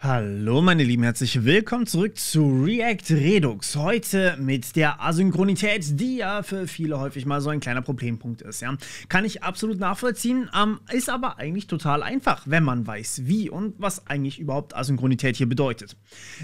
Hallo meine Lieben, herzlich willkommen zurück zu React Redux. Heute mit der Asynchronität, die ja für viele häufig mal so ein kleiner Problempunkt ist. Ja. Kann ich absolut nachvollziehen, ähm, ist aber eigentlich total einfach, wenn man weiß wie und was eigentlich überhaupt Asynchronität hier bedeutet.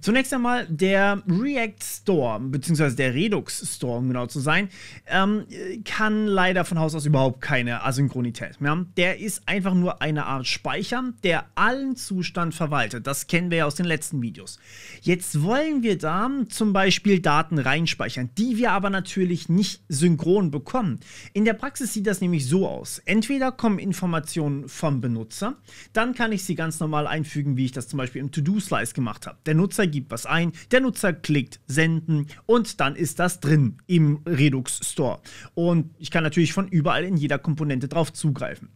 Zunächst einmal der React Store, beziehungsweise der Redux Store, um genau zu sein, ähm, kann leider von Haus aus überhaupt keine Asynchronität mehr. Der ist einfach nur eine Art Speicher, der allen Zustand verwaltet. Das kennt kennen wir ja aus den letzten Videos. Jetzt wollen wir da zum Beispiel Daten reinspeichern, die wir aber natürlich nicht synchron bekommen. In der Praxis sieht das nämlich so aus. Entweder kommen Informationen vom Benutzer, dann kann ich sie ganz normal einfügen, wie ich das zum Beispiel im To-Do-Slice gemacht habe. Der Nutzer gibt was ein, der Nutzer klickt senden und dann ist das drin im Redux Store. Und ich kann natürlich von überall in jeder Komponente drauf zugreifen.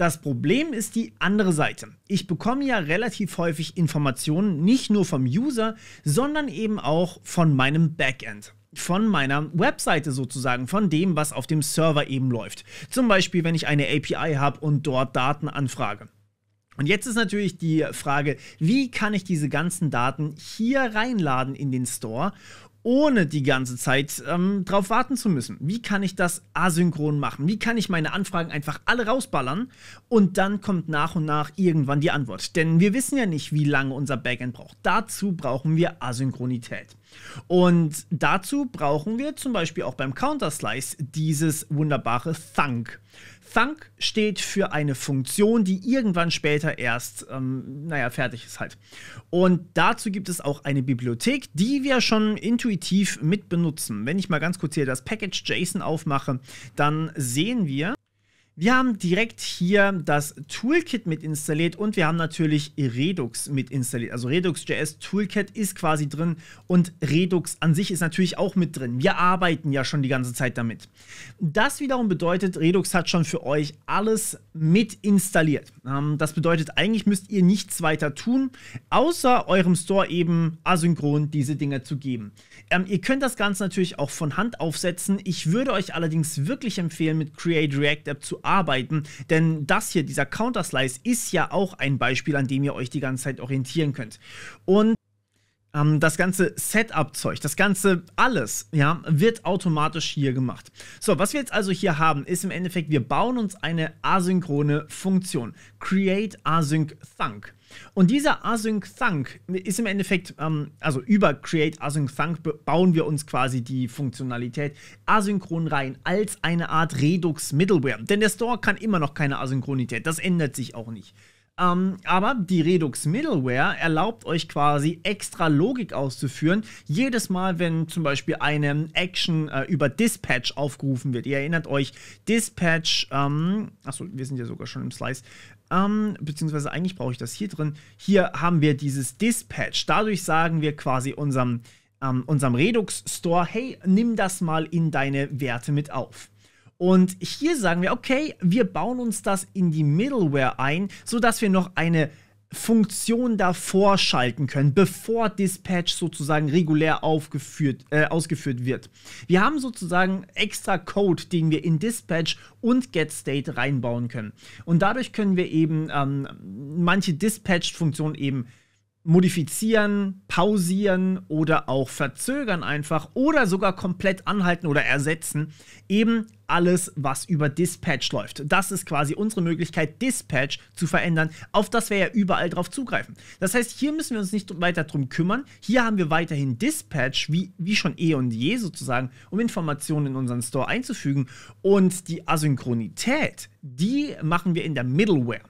Das Problem ist die andere Seite. Ich bekomme ja relativ häufig Informationen nicht nur vom User, sondern eben auch von meinem Backend von meiner Webseite sozusagen, von dem, was auf dem Server eben läuft. Zum Beispiel, wenn ich eine API habe und dort Daten anfrage. Und jetzt ist natürlich die Frage, wie kann ich diese ganzen Daten hier reinladen in den Store, ohne die ganze Zeit ähm, drauf warten zu müssen. Wie kann ich das asynchron machen? Wie kann ich meine Anfragen einfach alle rausballern und dann kommt nach und nach irgendwann die Antwort? Denn wir wissen ja nicht, wie lange unser Backend braucht. Dazu brauchen wir Asynchronität. Und dazu brauchen wir zum Beispiel auch beim Counter Slice dieses wunderbare Thunk. Thunk steht für eine Funktion, die irgendwann später erst, ähm, naja, fertig ist halt. Und dazu gibt es auch eine Bibliothek, die wir schon intuitiv mit benutzen. Wenn ich mal ganz kurz hier das Package JSON aufmache, dann sehen wir, wir haben direkt hier das Toolkit mit installiert und wir haben natürlich Redux mit installiert. Also Redux.js Toolkit ist quasi drin und Redux an sich ist natürlich auch mit drin. Wir arbeiten ja schon die ganze Zeit damit. Das wiederum bedeutet, Redux hat schon für euch alles mit installiert. Ähm, das bedeutet, eigentlich müsst ihr nichts weiter tun, außer eurem Store eben asynchron diese Dinge zu geben. Ähm, ihr könnt das Ganze natürlich auch von Hand aufsetzen. Ich würde euch allerdings wirklich empfehlen, mit Create React App zu arbeiten arbeiten, denn das hier, dieser Counter Slice, ist ja auch ein Beispiel, an dem ihr euch die ganze Zeit orientieren könnt. Und ähm, das ganze Setup-Zeug, das ganze alles, ja, wird automatisch hier gemacht. So, was wir jetzt also hier haben, ist im Endeffekt, wir bauen uns eine asynchrone Funktion. Create Async Thunk. Und dieser Async Thunk ist im Endeffekt, ähm, also über Create Async Thunk bauen wir uns quasi die Funktionalität asynchron rein als eine Art Redux Middleware. Denn der Store kann immer noch keine Asynchronität, das ändert sich auch nicht. Ähm, aber die Redux Middleware erlaubt euch quasi extra Logik auszuführen. Jedes Mal, wenn zum Beispiel eine Action äh, über Dispatch aufgerufen wird. Ihr erinnert euch, Dispatch, ähm, achso, wir sind ja sogar schon im Slice. Ähm, beziehungsweise eigentlich brauche ich das hier drin. Hier haben wir dieses Dispatch. Dadurch sagen wir quasi unserem, ähm, unserem Redux Store, hey, nimm das mal in deine Werte mit auf. Und hier sagen wir, okay, wir bauen uns das in die Middleware ein, sodass wir noch eine Funktion davor schalten können, bevor Dispatch sozusagen regulär aufgeführt, äh, ausgeführt wird. Wir haben sozusagen extra Code, den wir in Dispatch und GetState reinbauen können. Und dadurch können wir eben ähm, manche Dispatch-Funktionen eben modifizieren, pausieren oder auch verzögern einfach oder sogar komplett anhalten oder ersetzen. Eben alles, was über Dispatch läuft. Das ist quasi unsere Möglichkeit, Dispatch zu verändern, auf das wir ja überall drauf zugreifen. Das heißt, hier müssen wir uns nicht weiter drum kümmern. Hier haben wir weiterhin Dispatch, wie, wie schon eh und je sozusagen, um Informationen in unseren Store einzufügen. Und die Asynchronität, die machen wir in der Middleware.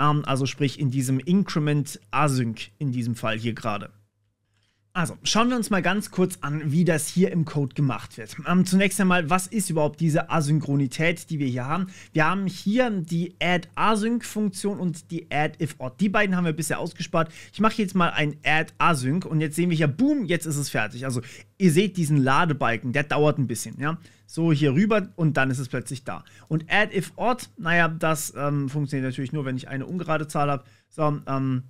Ähm, also sprich in diesem Increment Async in diesem Fall hier gerade. Also, schauen wir uns mal ganz kurz an, wie das hier im Code gemacht wird. Ähm, zunächst einmal, was ist überhaupt diese Asynchronität, die wir hier haben? Wir haben hier die addasync funktion und die add Die beiden haben wir bisher ausgespart. Ich mache jetzt mal ein AddAsync und jetzt sehen wir hier, boom, jetzt ist es fertig. Also, ihr seht diesen Ladebalken, der dauert ein bisschen, ja. So hier rüber und dann ist es plötzlich da. Und add naja, das ähm, funktioniert natürlich nur, wenn ich eine ungerade Zahl habe. So, ähm,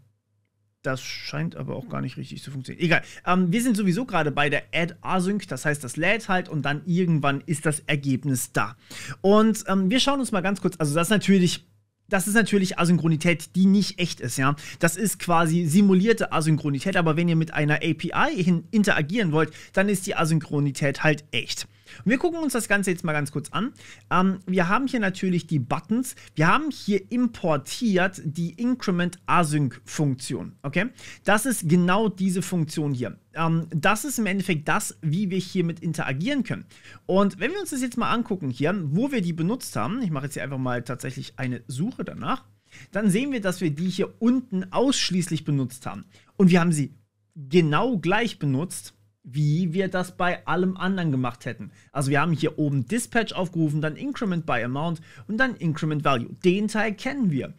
das scheint aber auch gar nicht richtig zu funktionieren. Egal. Ähm, wir sind sowieso gerade bei der Add-Async, das heißt, das lädt halt und dann irgendwann ist das Ergebnis da. Und ähm, wir schauen uns mal ganz kurz, also das ist natürlich das ist natürlich Asynchronität, die nicht echt ist, ja. Das ist quasi simulierte Asynchronität, aber wenn ihr mit einer API interagieren wollt, dann ist die Asynchronität halt echt. Und wir gucken uns das Ganze jetzt mal ganz kurz an. Ähm, wir haben hier natürlich die Buttons. Wir haben hier importiert die Increment Async Funktion. Okay, das ist genau diese Funktion hier. Ähm, das ist im Endeffekt das, wie wir hiermit interagieren können. Und wenn wir uns das jetzt mal angucken hier, wo wir die benutzt haben, ich mache jetzt hier einfach mal tatsächlich eine Suche danach, dann sehen wir, dass wir die hier unten ausschließlich benutzt haben. Und wir haben sie genau gleich benutzt wie wir das bei allem anderen gemacht hätten. Also wir haben hier oben Dispatch aufgerufen, dann Increment by Amount und dann Increment Value. Den Teil kennen wir.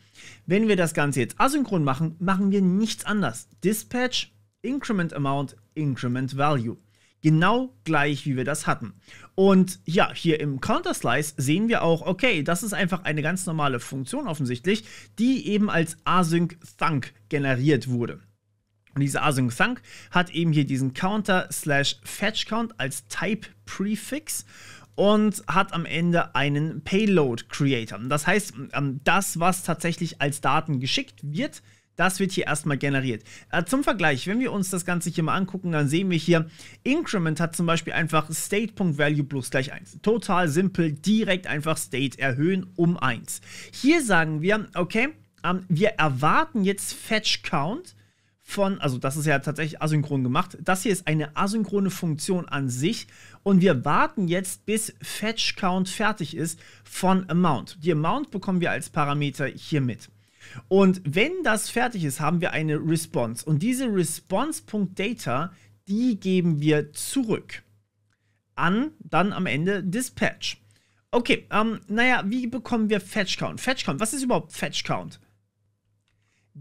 Wenn wir das Ganze jetzt asynchron machen, machen wir nichts anders. Dispatch, Increment Amount, Increment Value. Genau gleich, wie wir das hatten. Und ja, hier im Counter Slice sehen wir auch, okay, das ist einfach eine ganz normale Funktion offensichtlich, die eben als Async Thunk generiert wurde. Und diese Async Thunk hat eben hier diesen Counter slash Fetch Count als Type Prefix und hat am Ende einen Payload Creator. Das heißt, ähm, das, was tatsächlich als Daten geschickt wird, das wird hier erstmal generiert. Äh, zum Vergleich, wenn wir uns das Ganze hier mal angucken, dann sehen wir hier, Increment hat zum Beispiel einfach State.value plus gleich 1. Total simpel, direkt einfach State erhöhen um 1. Hier sagen wir, okay, ähm, wir erwarten jetzt Fetch Count von, also das ist ja tatsächlich asynchron gemacht. Das hier ist eine asynchrone Funktion an sich und wir warten jetzt, bis Fetch Count fertig ist von Amount. Die Amount bekommen wir als Parameter hier mit. Und wenn das fertig ist, haben wir eine Response. Und diese Response.data, die geben wir zurück an dann am Ende Dispatch. Okay, ähm, naja, wie bekommen wir Fetch Count? Fetch Count, was ist überhaupt Fetch Count?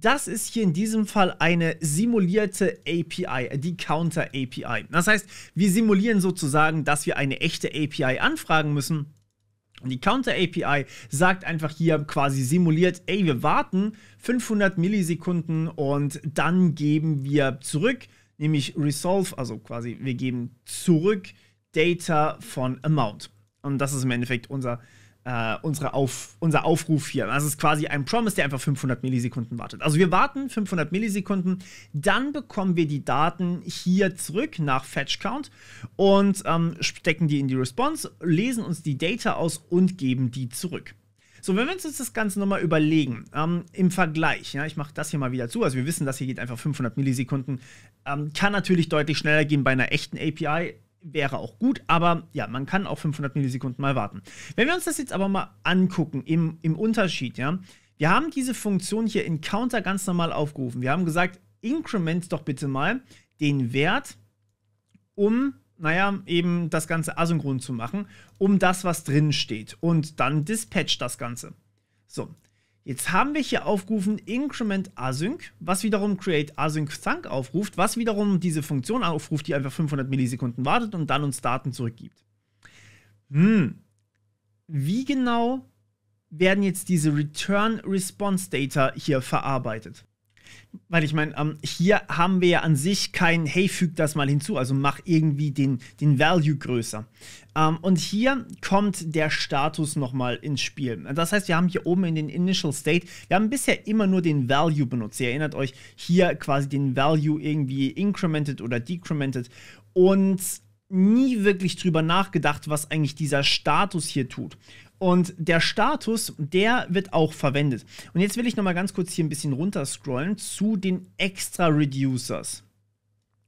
Das ist hier in diesem Fall eine simulierte API, die Counter API. Das heißt, wir simulieren sozusagen, dass wir eine echte API anfragen müssen. Und die Counter API sagt einfach hier quasi simuliert, ey, wir warten 500 Millisekunden und dann geben wir zurück, nämlich Resolve, also quasi wir geben zurück Data von Amount. Und das ist im Endeffekt unser äh, unsere Auf, unser Aufruf hier. Das also ist quasi ein Promise, der einfach 500 Millisekunden wartet. Also wir warten 500 Millisekunden, dann bekommen wir die Daten hier zurück nach Fetch Count und ähm, stecken die in die Response, lesen uns die Data aus und geben die zurück. So, wenn wir uns das Ganze nochmal überlegen, ähm, im Vergleich, ja, ich mache das hier mal wieder zu, also wir wissen, das hier geht einfach 500 Millisekunden, ähm, kann natürlich deutlich schneller gehen bei einer echten API, wäre auch gut, aber ja, man kann auch 500 Millisekunden mal warten. Wenn wir uns das jetzt aber mal angucken im, im Unterschied, ja, wir haben diese Funktion hier in Counter ganz normal aufgerufen. Wir haben gesagt, increment doch bitte mal den Wert um, naja, eben das Ganze asynchron zu machen, um das, was drin steht. Und dann dispatch das Ganze. So, Jetzt haben wir hier aufgerufen Increment Async, was wiederum Create Async Thunk aufruft, was wiederum diese Funktion aufruft, die einfach 500 Millisekunden wartet und dann uns Daten zurückgibt. Hm. Wie genau werden jetzt diese Return Response Data hier verarbeitet? Weil ich meine, ähm, hier haben wir ja an sich kein, hey, füg das mal hinzu, also mach irgendwie den, den Value größer. Ähm, und hier kommt der Status nochmal ins Spiel. Das heißt, wir haben hier oben in den Initial State, wir haben bisher immer nur den Value benutzt. Ihr erinnert euch, hier quasi den Value irgendwie incremented oder decremented. Und nie wirklich drüber nachgedacht, was eigentlich dieser Status hier tut. Und der Status, der wird auch verwendet. Und jetzt will ich nochmal ganz kurz hier ein bisschen runterscrollen zu den Extra Reducers.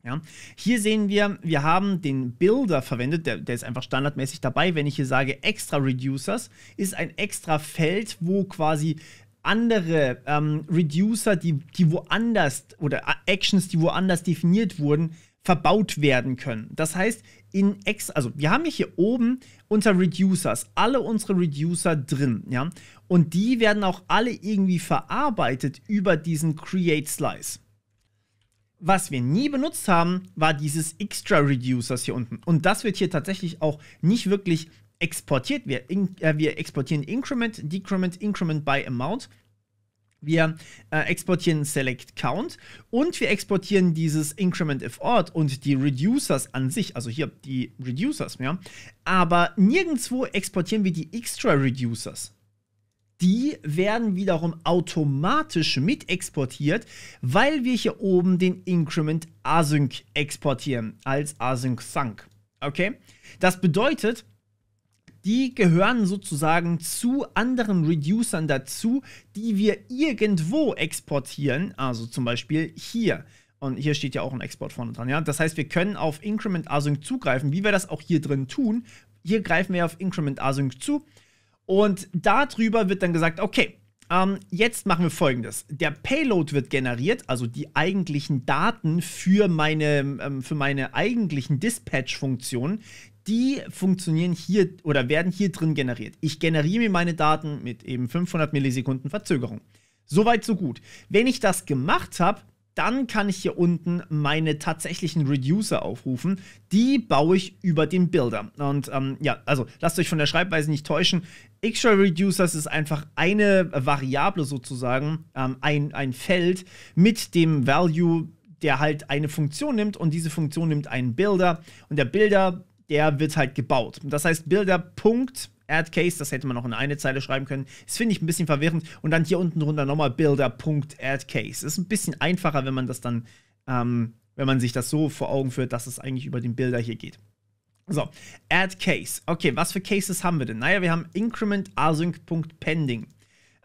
Ja. Hier sehen wir, wir haben den Builder verwendet, der, der, ist einfach standardmäßig dabei. Wenn ich hier sage Extra Reducers, ist ein extra Feld, wo quasi andere ähm, Reducer, die, die woanders oder Actions, die woanders definiert wurden, verbaut werden können. Das heißt, in Ex, also wir haben hier oben unter Reducers alle unsere Reducer drin, ja, und die werden auch alle irgendwie verarbeitet über diesen Create Slice. Was wir nie benutzt haben, war dieses Extra Reducers hier unten. Und das wird hier tatsächlich auch nicht wirklich exportiert. Wir, in, äh, wir exportieren Increment, Decrement, Increment by Amount wir äh, exportieren Select Count und wir exportieren dieses Increment if odd und die Reducers an sich, also hier die Reducers, ja. Aber nirgendwo exportieren wir die Extra Reducers. Die werden wiederum automatisch mit exportiert, weil wir hier oben den Increment Async exportieren als Async Thunk. Okay? Das bedeutet, die gehören sozusagen zu anderen Reducern dazu, die wir irgendwo exportieren, also zum Beispiel hier. Und hier steht ja auch ein Export vorne dran. Ja? Das heißt, wir können auf Increment Async zugreifen, wie wir das auch hier drin tun. Hier greifen wir auf Increment Async zu. Und darüber wird dann gesagt, okay, ähm, jetzt machen wir folgendes. Der Payload wird generiert, also die eigentlichen Daten für meine, ähm, für meine eigentlichen Dispatch-Funktionen, die funktionieren hier oder werden hier drin generiert. Ich generiere mir meine Daten mit eben 500 Millisekunden Verzögerung. Soweit, so gut. Wenn ich das gemacht habe, dann kann ich hier unten meine tatsächlichen Reducer aufrufen. Die baue ich über den Builder. Und ähm, ja, also lasst euch von der Schreibweise nicht täuschen. Actual Reducers ist einfach eine Variable sozusagen, ähm, ein, ein Feld mit dem Value, der halt eine Funktion nimmt und diese Funktion nimmt einen Builder und der Builder der wird halt gebaut. Das heißt, Builder. Punkt. AdCase, das hätte man noch in eine Zeile schreiben können. Das finde ich ein bisschen verwirrend. Und dann hier unten drunter nochmal Builder.AdCase. Ist ein bisschen einfacher, wenn man das dann, ähm, wenn man sich das so vor Augen führt, dass es eigentlich über den Builder hier geht. So, AdCase. Okay, was für Cases haben wir denn? Naja, wir haben Increment Async.Pending.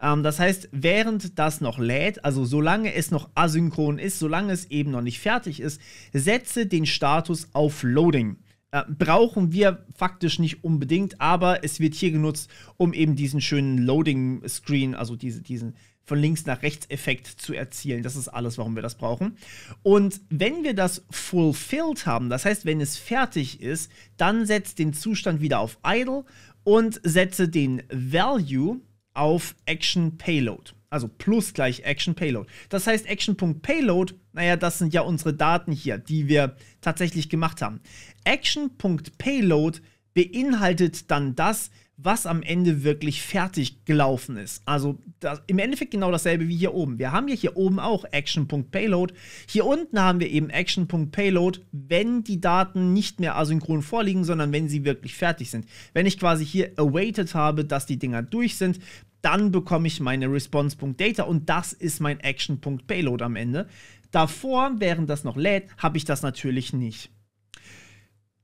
Ähm, das heißt, während das noch lädt, also solange es noch asynchron ist, solange es eben noch nicht fertig ist, setze den Status auf Loading. Äh, brauchen wir faktisch nicht unbedingt, aber es wird hier genutzt, um eben diesen schönen Loading-Screen, also diese, diesen von links nach rechts Effekt zu erzielen. Das ist alles, warum wir das brauchen. Und wenn wir das fulfilled haben, das heißt, wenn es fertig ist, dann setzt den Zustand wieder auf idle und setze den Value auf Action Payload. Also plus gleich Action Payload. Das heißt, Action.payload, naja, das sind ja unsere Daten hier, die wir tatsächlich gemacht haben. Action.payload beinhaltet dann das, was am Ende wirklich fertig gelaufen ist. Also das, im Endeffekt genau dasselbe wie hier oben. Wir haben ja hier oben auch Action.payload. Hier unten haben wir eben Action.payload, wenn die Daten nicht mehr asynchron vorliegen, sondern wenn sie wirklich fertig sind. Wenn ich quasi hier awaited habe, dass die Dinger durch sind, dann bekomme ich meine Response.data und das ist mein Action.payload am Ende. Davor, während das noch lädt, habe ich das natürlich nicht.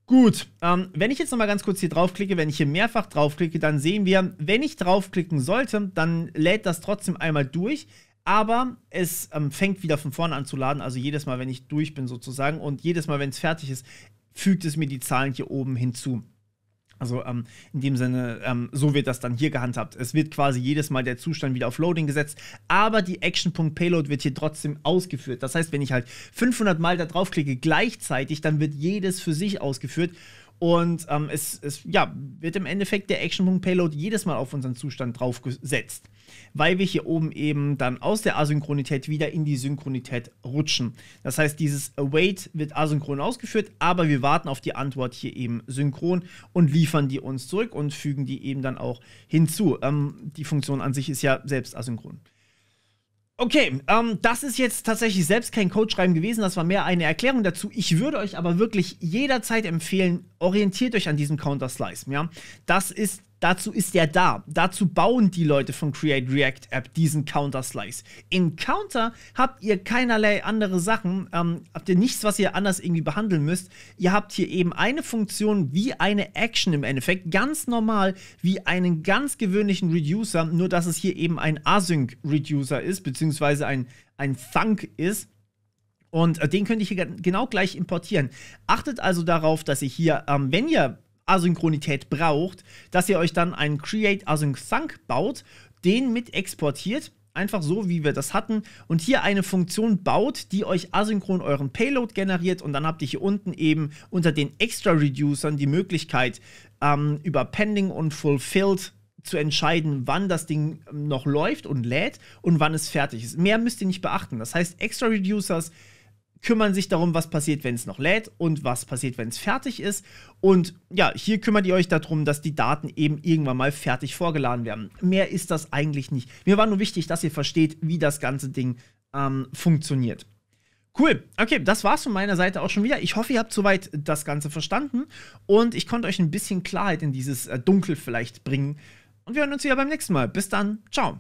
Gut, ähm, wenn ich jetzt nochmal ganz kurz hier draufklicke, wenn ich hier mehrfach draufklicke, dann sehen wir, wenn ich draufklicken sollte, dann lädt das trotzdem einmal durch, aber es ähm, fängt wieder von vorne an zu laden, also jedes Mal, wenn ich durch bin sozusagen und jedes Mal, wenn es fertig ist, fügt es mir die Zahlen hier oben hinzu. Also ähm, in dem Sinne, ähm, so wird das dann hier gehandhabt. Es wird quasi jedes Mal der Zustand wieder auf Loading gesetzt, aber die Action.payload wird hier trotzdem ausgeführt. Das heißt, wenn ich halt 500 Mal da draufklicke gleichzeitig, dann wird jedes für sich ausgeführt und ähm, es, es ja, wird im Endeffekt der Action.payload jedes Mal auf unseren Zustand draufgesetzt, weil wir hier oben eben dann aus der Asynchronität wieder in die Synchronität rutschen. Das heißt, dieses Await wird asynchron ausgeführt, aber wir warten auf die Antwort hier eben synchron und liefern die uns zurück und fügen die eben dann auch hinzu. Ähm, die Funktion an sich ist ja selbst asynchron. Okay, ähm, das ist jetzt tatsächlich selbst kein Codeschreiben gewesen, das war mehr eine Erklärung dazu. Ich würde euch aber wirklich jederzeit empfehlen, orientiert euch an diesem Counter-Slice. Ja? Das ist Dazu ist er da. Dazu bauen die Leute von Create React App diesen Counter Slice. In Counter habt ihr keinerlei andere Sachen, ähm, habt ihr nichts, was ihr anders irgendwie behandeln müsst. Ihr habt hier eben eine Funktion wie eine Action im Endeffekt, ganz normal wie einen ganz gewöhnlichen Reducer, nur dass es hier eben ein Async Reducer ist, beziehungsweise ein, ein Thunk ist. Und äh, den könnt ihr hier genau gleich importieren. Achtet also darauf, dass ihr hier, ähm, wenn ihr Asynchronität braucht, dass ihr euch dann einen Create Async Thunk baut, den mit exportiert einfach so, wie wir das hatten. Und hier eine Funktion baut, die euch asynchron euren Payload generiert. Und dann habt ihr hier unten eben unter den Extra-Reducern die Möglichkeit, ähm, über Pending und Fulfilled zu entscheiden, wann das Ding ähm, noch läuft und lädt und wann es fertig ist. Mehr müsst ihr nicht beachten. Das heißt, Extra-Reducers kümmern sich darum, was passiert, wenn es noch lädt und was passiert, wenn es fertig ist. Und ja, hier kümmert ihr euch darum, dass die Daten eben irgendwann mal fertig vorgeladen werden. Mehr ist das eigentlich nicht. Mir war nur wichtig, dass ihr versteht, wie das ganze Ding ähm, funktioniert. Cool. Okay, das war's von meiner Seite auch schon wieder. Ich hoffe, ihr habt soweit das Ganze verstanden und ich konnte euch ein bisschen Klarheit in dieses äh, Dunkel vielleicht bringen. Und wir hören uns wieder beim nächsten Mal. Bis dann. Ciao.